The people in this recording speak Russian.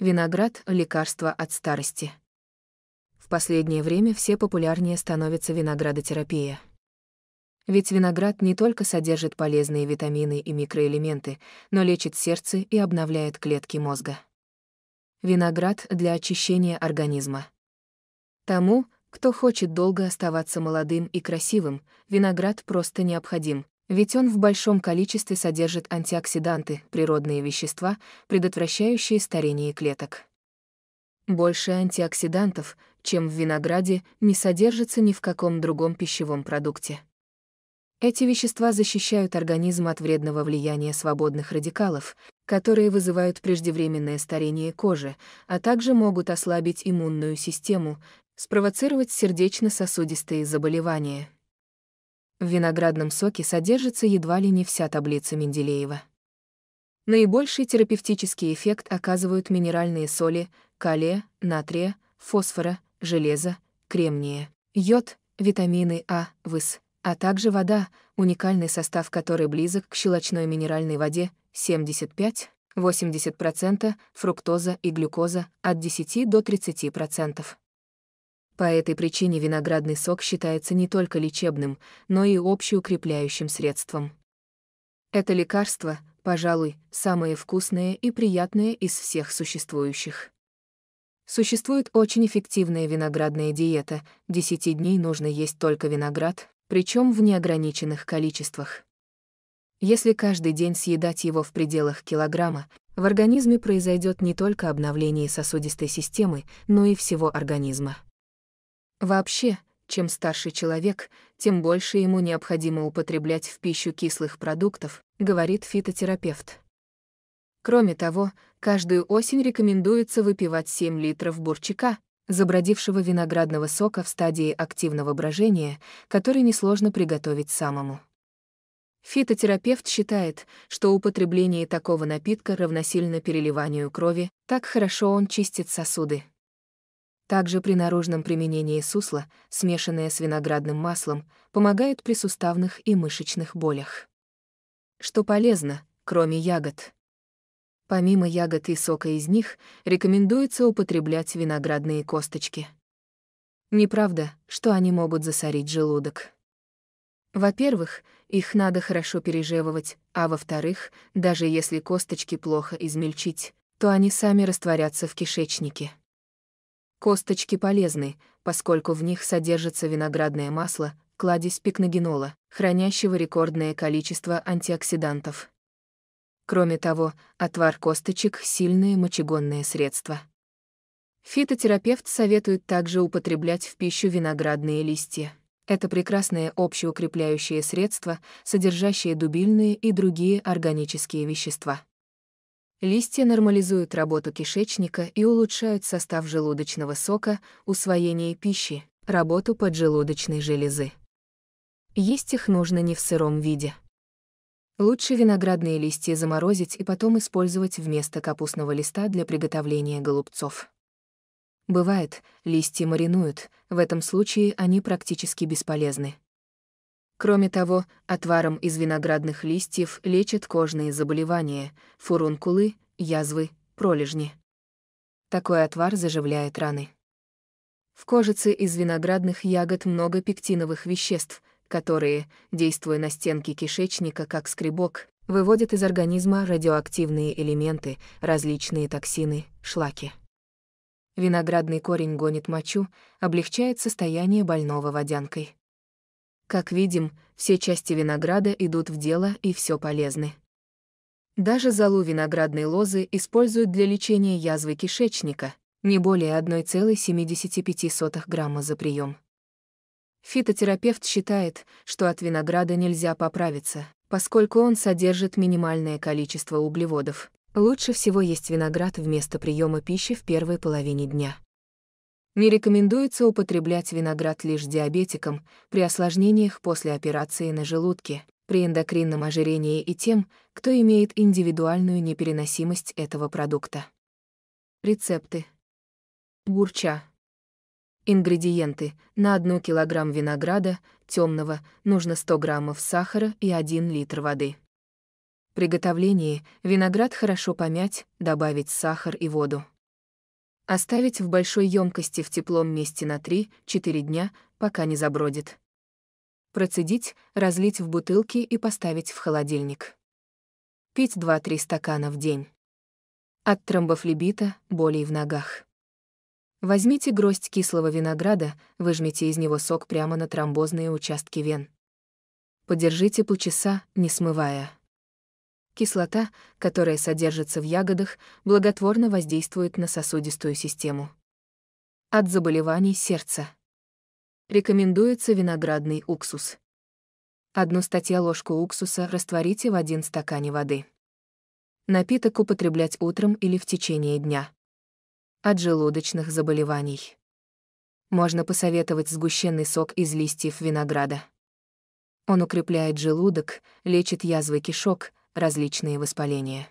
Виноград – лекарство от старости. В последнее время все популярнее становится виноградотерапия. Ведь виноград не только содержит полезные витамины и микроэлементы, но лечит сердце и обновляет клетки мозга. Виноград для очищения организма. Тому, кто хочет долго оставаться молодым и красивым, виноград просто необходим, ведь он в большом количестве содержит антиоксиданты, природные вещества, предотвращающие старение клеток. Больше антиоксидантов, чем в винограде, не содержится ни в каком другом пищевом продукте. Эти вещества защищают организм от вредного влияния свободных радикалов, которые вызывают преждевременное старение кожи, а также могут ослабить иммунную систему, спровоцировать сердечно-сосудистые заболевания. В виноградном соке содержится едва ли не вся таблица Менделеева. Наибольший терапевтический эффект оказывают минеральные соли, калия, натрия, фосфора, железа, кремния, йод, витамины А, ВС, а также вода, уникальный состав которой близок к щелочной минеральной воде 75-80%, фруктоза и глюкоза от 10 до 30%. По этой причине виноградный сок считается не только лечебным, но и общеукрепляющим средством. Это лекарство, пожалуй, самое вкусное и приятное из всех существующих. Существует очень эффективная виноградная диета, 10 дней нужно есть только виноград, причем в неограниченных количествах. Если каждый день съедать его в пределах килограмма, в организме произойдет не только обновление сосудистой системы, но и всего организма. Вообще, чем старше человек, тем больше ему необходимо употреблять в пищу кислых продуктов, говорит фитотерапевт. Кроме того, каждую осень рекомендуется выпивать 7 литров бурчика, забродившего виноградного сока в стадии активного брожения, который несложно приготовить самому. Фитотерапевт считает, что употребление такого напитка равносильно переливанию крови, так хорошо он чистит сосуды. Также при наружном применении сусла, смешанное с виноградным маслом, помогает при суставных и мышечных болях. Что полезно, кроме ягод. Помимо ягод и сока из них, рекомендуется употреблять виноградные косточки. Неправда, что они могут засорить желудок. Во-первых, их надо хорошо пережевывать, а во-вторых, даже если косточки плохо измельчить, то они сами растворятся в кишечнике. Косточки полезны, поскольку в них содержится виноградное масло, кладезь пикногенола, хранящего рекордное количество антиоксидантов. Кроме того, отвар косточек – сильное мочегонное средство. Фитотерапевт советует также употреблять в пищу виноградные листья. Это прекрасное общеукрепляющее средство, содержащее дубильные и другие органические вещества. Листья нормализуют работу кишечника и улучшают состав желудочного сока, усвоение пищи, работу поджелудочной железы. Есть их нужно не в сыром виде. Лучше виноградные листья заморозить и потом использовать вместо капустного листа для приготовления голубцов. Бывает, листья маринуют, в этом случае они практически бесполезны. Кроме того, отваром из виноградных листьев лечат кожные заболевания, фурункулы, язвы, пролежни. Такой отвар заживляет раны. В кожице из виноградных ягод много пектиновых веществ, которые, действуя на стенки кишечника как скребок, выводят из организма радиоактивные элементы, различные токсины, шлаки. Виноградный корень гонит мочу, облегчает состояние больного водянкой. Как видим, все части винограда идут в дело и все полезны. Даже залу виноградной лозы используют для лечения язвы кишечника, не более 1,75 грамма за прием. Фитотерапевт считает, что от винограда нельзя поправиться, поскольку он содержит минимальное количество углеводов. Лучше всего есть виноград вместо приема пищи в первой половине дня. Не рекомендуется употреблять виноград лишь диабетикам при осложнениях после операции на желудке, при эндокринном ожирении и тем, кто имеет индивидуальную непереносимость этого продукта. Рецепты. Бурча. Ингредиенты. На 1 кг винограда, темного, нужно 100 г сахара и 1 литр воды. Приготовление: виноград хорошо помять, добавить сахар и воду. Оставить в большой емкости в теплом месте на 3-4 дня, пока не забродит. Процедить, разлить в бутылки и поставить в холодильник. Пить 2-3 стакана в день. От тромбофлебита, болей в ногах. Возьмите гроздь кислого винограда, выжмите из него сок прямо на тромбозные участки вен. Подержите полчаса, не смывая. Кислота, которая содержится в ягодах, благотворно воздействует на сосудистую систему. От заболеваний сердца. Рекомендуется виноградный уксус. Одну статья ложку уксуса растворите в один стакане воды. Напиток употреблять утром или в течение дня. От желудочных заболеваний. Можно посоветовать сгущенный сок из листьев винограда. Он укрепляет желудок, лечит язвы кишок, различные воспаления.